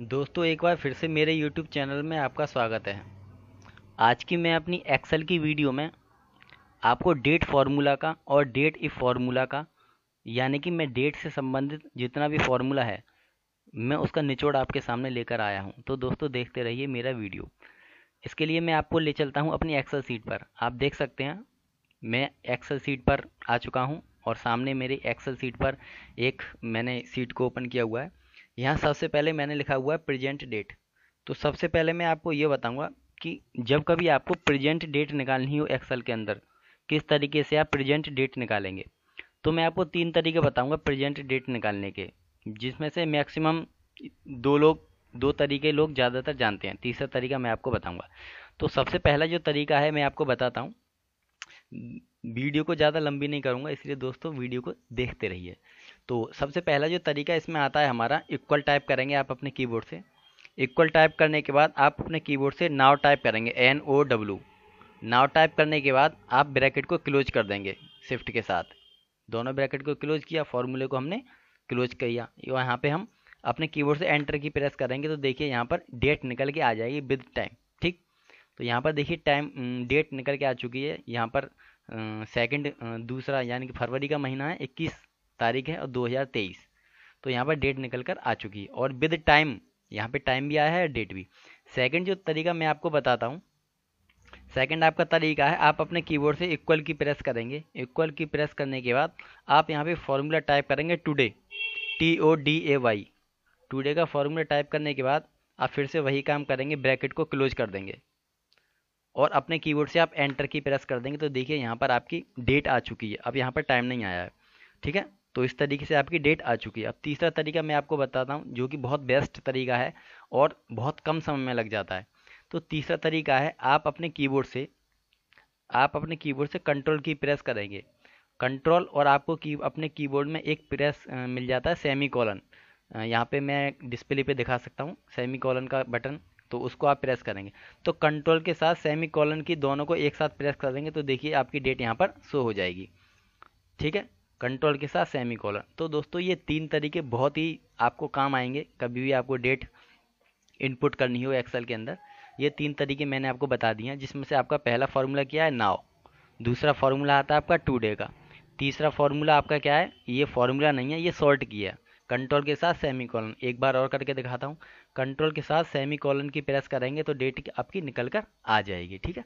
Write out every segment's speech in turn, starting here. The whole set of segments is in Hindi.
दोस्तों एक बार फिर से मेरे YouTube चैनल में आपका स्वागत है आज की मैं अपनी एक्सेल की वीडियो में आपको डेट फार्मूला का और डेट इफ़ फार्मूला का यानी कि मैं डेट से संबंधित जितना भी फार्मूला है मैं उसका निचोड़ आपके सामने लेकर आया हूँ तो दोस्तों देखते रहिए मेरा वीडियो इसके लिए मैं आपको ले चलता हूँ अपनी एक्सल सीट पर आप देख सकते हैं मैं एक्सल सीट पर आ चुका हूँ और सामने मेरी एक्सल सीट पर एक मैंने सीट को ओपन किया हुआ है यहाँ सबसे पहले मैंने लिखा हुआ है प्रेजेंट डेट तो सबसे पहले मैं आपको ये बताऊंगा कि जब कभी आपको प्रेजेंट डेट निकालनी हो एक्सेल के अंदर किस तरीके से आप प्रेजेंट डेट निकालेंगे तो मैं आपको तीन तरीके बताऊंगा प्रेजेंट डेट निकालने के जिसमें से मैक्सिमम दो लोग दो तरीके लोग ज़्यादातर जानते हैं तीसरा तरीका मैं आपको बताऊंगा तो सबसे पहला जो तरीका है मैं आपको बताता हूँ वीडियो को ज़्यादा लंबी नहीं करूँगा इसलिए दोस्तों वीडियो को देखते रहिए तो सबसे पहला जो तरीका इसमें आता है हमारा इक्वल टाइप करेंगे आप अपने कीबोर्ड से इक्वल टाइप करने के बाद आप अपने कीबोर्ड से नाव टाइप करेंगे N O W now type करने के बाद आप ब्रैकेट को क्लोज कर देंगे शिफ्ट के साथ दोनों ब्रैकेट को क्लोज किया फॉर्मूले को हमने क्लोज किया यहाँ पे हम अपने कीबोर्ड से एंटर की प्रेस करेंगे तो देखिए यहाँ पर डेट निकल के आ जाएगी विद टाइम ठीक तो यहाँ पर देखिए टाइम डेट निकल के आ चुकी है यहाँ पर सेकंड दूसरा यानी कि फरवरी का महीना है इक्कीस तारीख है और 2023 तो यहाँ पर डेट निकल कर आ चुकी है और विद टाइम यहाँ पे टाइम भी आया है डेट भी सेकंड जो तरीका मैं आपको बताता हूँ सेकंड आपका तरीका है आप अपने कीबोर्ड से इक्वल की प्रेस करेंगे इक्वल की प्रेस करने के बाद आप यहाँ पे फॉर्मूला टाइप करेंगे today T O D A Y today का फॉर्मूला टाइप करने के बाद आप फिर से वही काम करेंगे ब्रैकेट को क्लोज कर देंगे और अपने कीबोर्ड से आप एंटर की प्रेस कर देंगे तो देखिए यहाँ पर आपकी डेट आ चुकी है अब यहाँ पर टाइम नहीं आया है ठीक है तो इस तरीके से आपकी डेट आ चुकी है अब तीसरा तरीका मैं आपको बताता हूँ जो कि बहुत बेस्ट तरीका है और बहुत कम समय में लग जाता है तो तीसरा तरीका है आप अपने कीबोर्ड से आप अपने कीबोर्ड से कंट्रोल की प्रेस करेंगे कंट्रोल और आपको की अपने कीबोर्ड में एक प्रेस मिल जाता है सेमी कॉलन यहाँ पर मैं डिस्प्ले पे दिखा सकता हूँ सेमी कॉलन का बटन तो उसको आप प्रेस करेंगे तो कंट्रोल के साथ सेमी कॉलन की दोनों को एक साथ प्रेस कर देंगे तो देखिए आपकी डेट यहाँ पर शो हो जाएगी ठीक है कंट्रोल के साथ सेमी कॉलन तो दोस्तों ये तीन तरीके बहुत ही आपको काम आएंगे कभी भी आपको डेट इनपुट करनी हो एक्सेल के अंदर ये तीन तरीके मैंने आपको बता दिए हैं जिसमें से आपका पहला फार्मूला क्या है नाव दूसरा फार्मूला आता है आपका टू डे का तीसरा फार्मूला आपका क्या है ये फार्मूला नहीं है ये सॉर्ट किया है कंट्रोल के साथ सेमी कॉलन एक बार और करके दिखाता हूँ कंट्रोल के साथ सेमी कॉलन की प्रेस करेंगे तो डेट आपकी निकल कर आ जाएगी ठीक है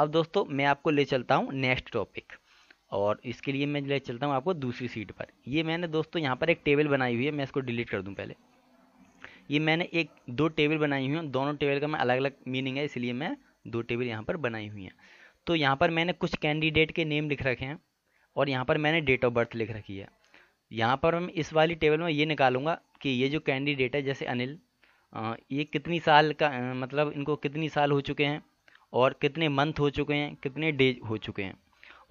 अब दोस्तों मैं आपको ले चलता हूँ नेक्स्ट टॉपिक और इसके लिए मैं ले चलता हूँ आपको दूसरी सीट पर ये मैंने दोस्तों यहाँ पर एक टेबल बनाई हुई है मैं इसको डिलीट कर दूँ पहले ये मैंने एक दो टेबल बनाई हुई हैं दोनों टेबल का मैं अलग अलग मीनिंग है इसलिए मैं दो टेबल यहाँ पर बनाई हुई हैं तो यहाँ पर मैंने कुछ कैंडिडेट के नेम लिख रखे हैं और यहाँ पर मैंने डेट ऑफ बर्थ लिख रखी है यहाँ पर मैं इस वाली टेबल में ये निकालूंगा कि ये जो कैंडिडेट है जैसे अनिल ये कितनी साल का मतलब इनको कितनी साल हो चुके हैं और कितने मंथ हो चुके हैं कितने डे हो चुके हैं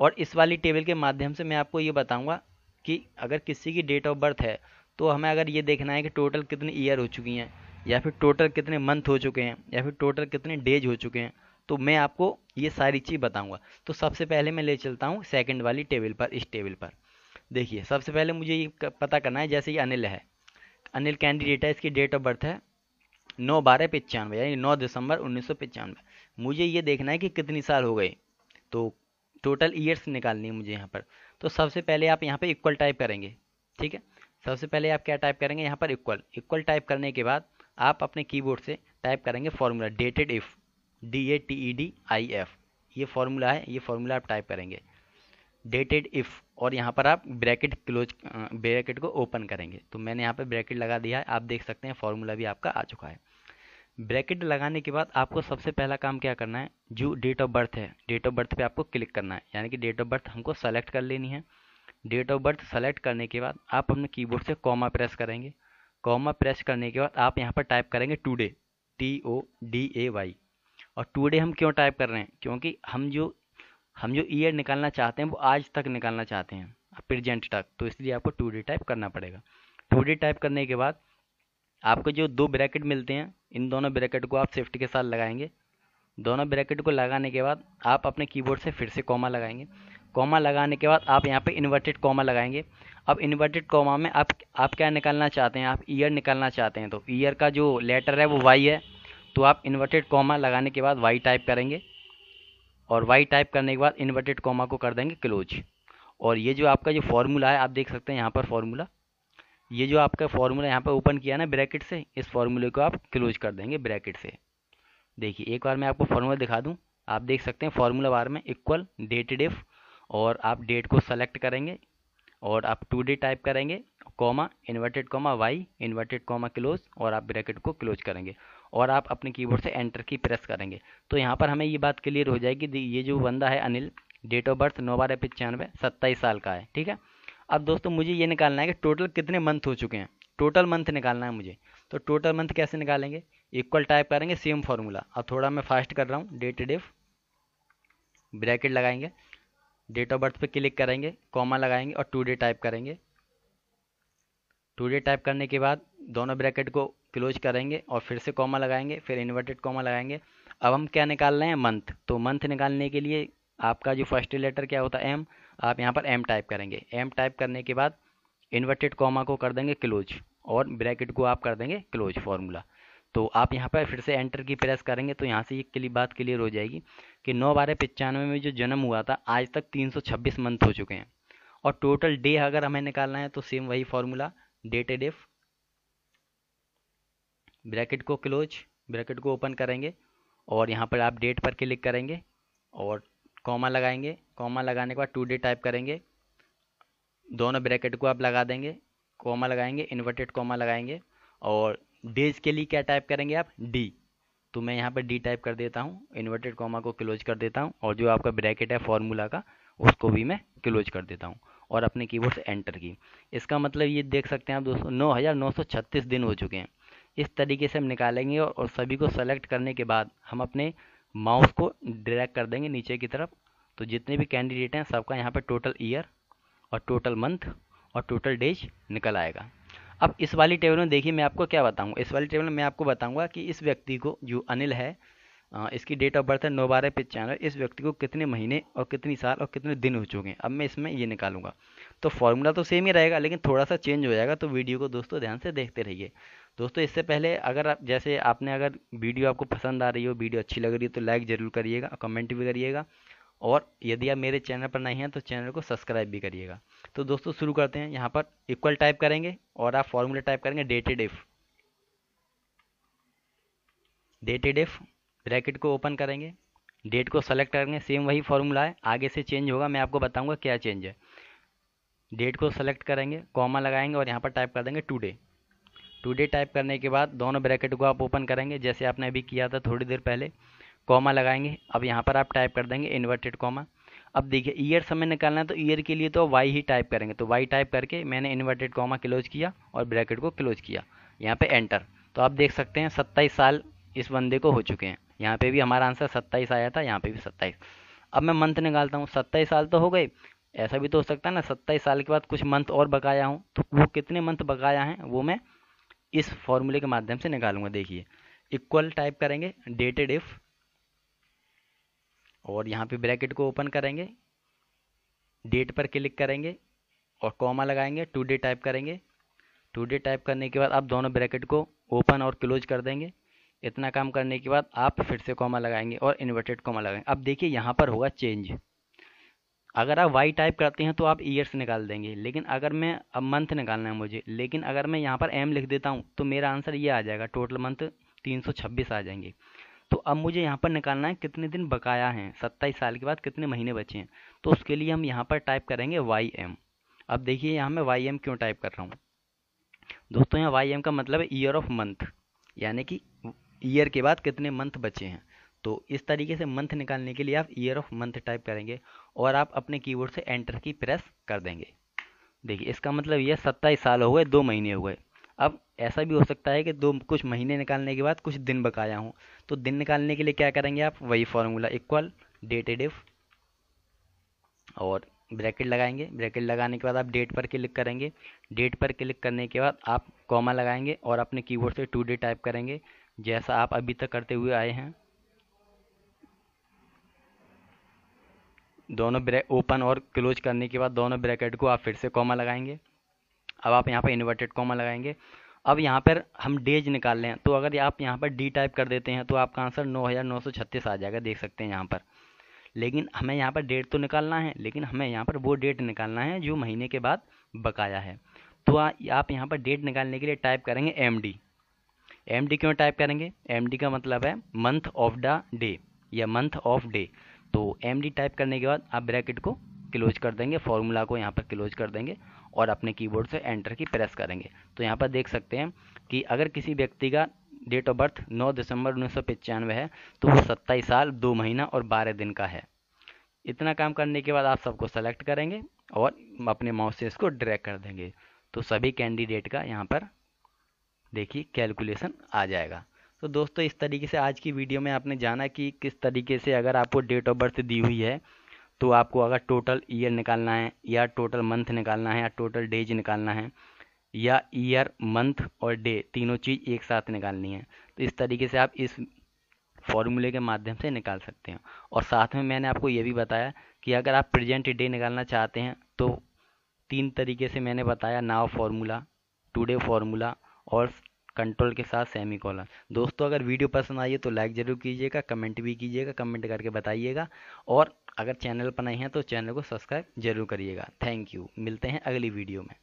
और इस वाली टेबल के माध्यम से मैं आपको ये बताऊँगा कि अगर किसी की डेट ऑफ बर्थ है तो हमें अगर ये देखना है कि टोटल कितने ईयर हो चुकी हैं या फिर टोटल कितने मंथ हो चुके हैं या फिर टोटल कितने डेज हो चुके हैं तो मैं आपको ये सारी चीज़ बताऊंगा तो सबसे पहले मैं ले चलता हूँ सेकंड वाली टेबल पर इस टेबल पर देखिए सबसे पहले मुझे ये पता करना है जैसे ये अनिल है अनिल कैंडिडेट है इसकी डेट ऑफ बर्थ है नौ बारह पचानवे यानी नौ दिसंबर उन्नीस सौ पचानवे मुझे ये देखना है कि कितनी साल हो गए तो टोटल ईयर्स निकालनी है मुझे यहाँ पर तो सबसे पहले आप यहाँ पर इक्वल टाइप करेंगे ठीक है सबसे पहले आप क्या टाइप करेंगे यहाँ पर इक्वल इक्वल टाइप करने के बाद आप अपने कीबोर्ड से टाइप करेंगे formula dated if D A T E D I F ये फॉर्मूला है ये फॉर्मूला आप टाइप करेंगे डेटेड इफ़ और यहाँ पर आप ब्रैकेट क्लोज ब्रैकेट को ओपन करेंगे तो मैंने यहाँ पर ब्रैकेट लगा दिया है आप देख सकते हैं फॉर्मूला भी आपका आ चुका है ब्रैकेट लगाने के बाद आपको सबसे पहला काम क्या करना है जो डेट ऑफ बर्थ है डेट ऑफ बर्थ पे आपको क्लिक करना है यानी कि डेट ऑफ बर्थ हमको सेलेक्ट कर लेनी है डेट ऑफ बर्थ सेलेक्ट करने के बाद आप अपने कीबोर्ड से कॉमा प्रेस करेंगे कॉमा प्रेस करने के बाद आप यहाँ पर टाइप करेंगे today T O D A Y और टूडे हम क्यों टाइप कर रहे हैं क्योंकि हम जो हम जो ईयर निकालना चाहते हैं वो आज तक निकालना चाहते हैं प्रेजेंट तक तो इसलिए आपको टूडे टाइप करना पड़ेगा टूडे टाइप करने के बाद आपको जो दो ब्रैकेट मिलते हैं इन दोनों ब्रैकेट को आप सेफ्टी के साथ लगाएंगे दोनों ब्रैकेट को लगाने के बाद आप अपने कीबोर्ड से फिर से कॉमा लगाएंगे कॉमा लगाने के बाद आप यहाँ पे इन्वर्टेड कॉमा लगाएंगे अब इन्वर्टेड कॉमा में आप आप क्या निकालना चाहते हैं आप ईयर निकालना चाहते हैं तो ईयर का जो लेटर है वो वाई है तो आप इन्वर्टेड कॉमा लगाने के बाद वाई टाइप करेंगे और वाई टाइप करने के बाद इन्वर्टेड कॉमा को कर देंगे क्लोज और ये जो आपका जो फॉर्मूला है आप देख सकते हैं यहाँ पर फॉर्मूला ये जो आपका फॉर्मूला यहाँ पर ओपन किया ना ब्रैकेट से इस फॉर्मूले को आप क्लोज कर देंगे ब्रैकेट से देखिए एक बार मैं आपको फॉर्मूला दिखा दूँ आप देख सकते हैं फॉर्मूला बार में इक्वल डेट डिफ और आप डेट को सेलेक्ट करेंगे और आप टू डे टाइप करेंगे comma inverted comma Y inverted comma close और आप ब्रैकेट को क्लोज करेंगे और आप अपने कीबोर्ड से एंटर की प्रेस करेंगे तो यहाँ पर हमें ये बात क्लियर हो जाएगी ये जो बंदा है अनिल डेट ऑफ बर्थ नौ बारह पचानवे सत्ताईस साल का है ठीक है अब दोस्तों मुझे ये निकालना है कि टोटल कितने मंथ हो चुके हैं टोटल मंथ निकालना है मुझे तो टोटल मंथ कैसे निकालेंगे इक्वल टाइप करेंगे सेम फार्मूला अब थोड़ा मैं फास्ट कर रहा हूँ डे टू डे ब्रैकेट लगाएंगे डेट ऑफ बर्थ पे क्लिक करेंगे कॉमा लगाएंगे और टू डे टाइप करेंगे टू डे टाइप करने के बाद दोनों ब्रैकेट को क्लोज करेंगे और फिर से कॉमा लगाएंगे फिर इन्वर्टेड कॉमा लगाएंगे अब हम क्या निकाल रहे हैं मंथ तो मंथ निकालने के लिए आपका जो फर्स्ट लेटर क्या होता है एम आप यहाँ पर एम टाइप करेंगे एम टाइप करने के बाद इन्वर्टेड कॉमा को कर देंगे क्लोज और ब्रैकेट को आप कर देंगे क्लोज फार्मूला तो आप यहाँ पर फिर से एंटर की प्रेस करेंगे तो यहाँ से ये क्लियर बात क्लियर हो जाएगी कि नौ बारह पचानवे में जो जन्म हुआ था आज तक 326 मंथ हो चुके हैं और टोटल डे अगर हमें निकालना है तो सेम वही फॉर्मूला डेट एड ब्रैकेट को क्लोज ब्रैकेट को ओपन करेंगे और यहाँ पर आप डेट पर क्लिक करेंगे और कॉमा लगाएंगे कॉमा लगाने के बाद टू डी टाइप करेंगे दोनों ब्रैकेट को आप लगा देंगे कॉमा लगाएंगे इन्वर्टेड कॉमा लगाएंगे और डेज के लिए क्या टाइप करेंगे आप डी तो मैं यहाँ पर डी टाइप कर देता हूँ इन्वर्टेड कॉमा को क्लोज कर देता हूँ और जो आपका ब्रैकेट है फॉर्मूला का उसको भी मैं क्लोज कर देता हूँ और अपने कीबोर्ड से एंटर की इसका मतलब ये देख सकते हैं आप दोस्तों नौ हज़ार नौ सौ छत्तीस दिन हो चुके हैं इस तरीके से हम निकालेंगे और सभी को सेलेक्ट करने के बाद हम अपने माउस को ड्रैग कर देंगे नीचे की तरफ तो जितने भी कैंडिडेट हैं सबका यहाँ पे टोटल ईयर और टोटल मंथ और टोटल डेज निकल आएगा अब इस वाली टेबल में देखिए मैं आपको क्या बताऊँगा इस वाली टेबल में मैं आपको बताऊँगा कि इस व्यक्ति को जो अनिल है इसकी डेट ऑफ बर्थ है नौ बारह चैनल इस व्यक्ति को कितने महीने और कितनी साल और कितने दिन हो चुके हैं अब मैं इसमें ये निकालूंगा तो फॉर्मूला तो सेम ही रहेगा लेकिन थोड़ा सा चेंज हो जाएगा तो वीडियो को दोस्तों ध्यान से देखते रहिए दोस्तों इससे पहले अगर आप जैसे आपने अगर वीडियो आपको पसंद आ रही हो वीडियो अच्छी लग रही हो तो लाइक ज़रूर करिएगा कमेंट भी करिएगा और यदि आप मेरे चैनल पर नहीं हैं तो चैनल को सब्सक्राइब भी करिएगा तो दोस्तों शुरू करते हैं यहाँ पर इक्वल टाइप करेंगे और आप फॉर्मूला टाइप करेंगे dated if dated if bracket को ओपन करेंगे डेट को सेलेक्ट करेंगे सेम वही फॉर्मूला है आगे से चेंज होगा मैं आपको बताऊंगा क्या चेंज है डेट को सेलेक्ट करेंगे कॉमा लगाएंगे और यहाँ पर टाइप कर देंगे टुडे टुडे टाइप करने के बाद दोनों ब्रैकेट को आप ओपन करेंगे जैसे आपने अभी किया था थोड़ी देर पहले कॉमा लगाएंगे अब यहाँ पर आप टाइप कर देंगे इन्वर्टेड कॉमा अब देखिए ईयर समय निकालना है तो ईयर के लिए तो वाई ही टाइप करेंगे तो वाई टाइप करके मैंने इन्वर्टेड कॉमा क्लोज किया और ब्रैकेट को क्लोज किया यहाँ पे एंटर तो आप देख सकते हैं सत्ताईस साल इस बंदे को हो चुके हैं यहाँ पे भी हमारा आंसर सत्ताईस आया था यहाँ पे भी सत्ताईस अब मैं मंथ निकालता हूँ सत्ताईस साल तो हो गए ऐसा भी तो हो सकता है ना सत्ताईस साल के बाद कुछ मंथ और बकाया हूँ तो वो कितने मंथ बकाया हैं वो मैं इस फॉर्मूले के माध्यम से निकालूंगा देखिए इक्वल टाइप करेंगे डेटेड इफ और यहाँ पे ब्रैकेट को ओपन करेंगे डेट पर क्लिक करेंगे और कॉमा लगाएंगे टू डे टाइप करेंगे टू डे टाइप करने के बाद आप दोनों ब्रैकेट को ओपन और क्लोज कर देंगे इतना काम करने के बाद आप फिर से कॉमा लगाएंगे और इन्वर्टेड कॉमा लगाएंगे अब देखिए यहाँ पर होगा चेंज अगर आप वाई टाइप करते हैं तो आप ईयर्स निकाल देंगे लेकिन अगर मैं अब मंथ निकालना है मुझे लेकिन अगर मैं यहाँ पर एम लिख देता हूँ तो मेरा आंसर ये आ जाएगा टोटल मंथ तीन सौ छब्बीस आ जाएंगे तो अब मुझे यहाँ पर निकालना है कितने दिन बकाया हैं सत्ताईस साल के बाद कितने महीने बचे हैं तो उसके लिए हम यहाँ पर टाइप करेंगे वाई एम अब देखिए यहाँ मैं वाई एम क्यों टाइप कर रहा हूँ दोस्तों यहाँ वाई एम का मतलब है ईयर ऑफ मंथ यानी कि ईयर के बाद कितने मंथ बचे हैं तो इस तरीके से मंथ निकालने के लिए आप ईयर ऑफ मंथ टाइप करेंगे और आप अपने कीबोर्ड से एंटर की प्रेस कर देंगे देखिए इसका मतलब यह सत्ताईस साल हो गए दो महीने हो गए अब ऐसा भी हो सकता है कि दो कुछ महीने निकालने के बाद कुछ दिन बकाया हूँ तो दिन निकालने के लिए क्या करेंगे आप वही फॉर्मूला इक्वल डेट इफ और ब्रैकेट लगाएंगे ब्रैकेट लगाने के बाद आप डेट पर क्लिक करेंगे डेट पर क्लिक करने के बाद आप कॉमा लगाएंगे और अपने कीबोर्ड से टू डे टाइप करेंगे जैसा आप अभी तक करते हुए आए हैं दोनों ब्रैक ओपन और क्लोज करने के बाद दोनों ब्रैकेट को आप फिर से कॉमा लगाएंगे अब आप यहाँ पर इन्वर्टेड कॉमा लगाएंगे अब यहाँ पर हम डेज निकाल लें तो अगर आप यहाँ पर डी टाइप कर देते हैं तो आपका आंसर नौ हज़ार नौ सौ छत्तीस आ जाएगा देख सकते हैं यहाँ पर लेकिन हमें यहाँ पर डेट तो निकालना है लेकिन हमें यहाँ पर वो डेट निकालना है जो महीने के बाद बकाया है तो आ, आप यहाँ पर डेट निकालने के लिए टाइप करेंगे एम डी एम डी क्यों टाइप करेंगे एम डी का मतलब है मंथ ऑफ द डे या मंथ ऑफ डे तो एम डी टाइप करने के बाद आप ब्रैकेट को क्लोज कर देंगे फॉर्मूला को यहाँ पर क्लोज कर देंगे और अपने कीबोर्ड से एंटर की प्रेस करेंगे तो यहाँ पर देख सकते हैं कि अगर किसी व्यक्ति का डेट ऑफ बर्थ 9 दिसंबर उन्नीस है तो वो सत्ताईस साल दो महीना और बारह दिन का है इतना काम करने के बाद आप सबको सेलेक्ट करेंगे और अपने माउस से इसको ड्रैग कर देंगे तो सभी कैंडिडेट का यहाँ पर देखिए कैलकुलेशन आ जाएगा तो दोस्तों इस तरीके से आज की वीडियो में आपने जाना कि किस तरीके से अगर आपको डेट ऑफ बर्थ दी हुई है तो आपको अगर टोटल ईयर निकालना है या टोटल मंथ निकालना है या टोटल डेज निकालना है या ईयर मंथ और डे तीनों चीज़ एक साथ निकालनी है तो इस तरीके से आप इस फॉर्मूले के माध्यम से निकाल सकते हैं और साथ में मैंने आपको ये भी बताया कि अगर आप प्रेजेंट डे निकालना चाहते हैं तो तीन तरीके से मैंने बताया नाव फार्मूला टुडे फार्मूला और कंट्रोल के साथ सेमी कॉलन दोस्तों अगर वीडियो पसंद आई है तो लाइक ज़रूर कीजिएगा कमेंट भी कीजिएगा कमेंट करके बताइएगा और अगर चैनल पर नहीं हैं तो चैनल को सब्सक्राइब जरूर करिएगा थैंक यू मिलते हैं अगली वीडियो में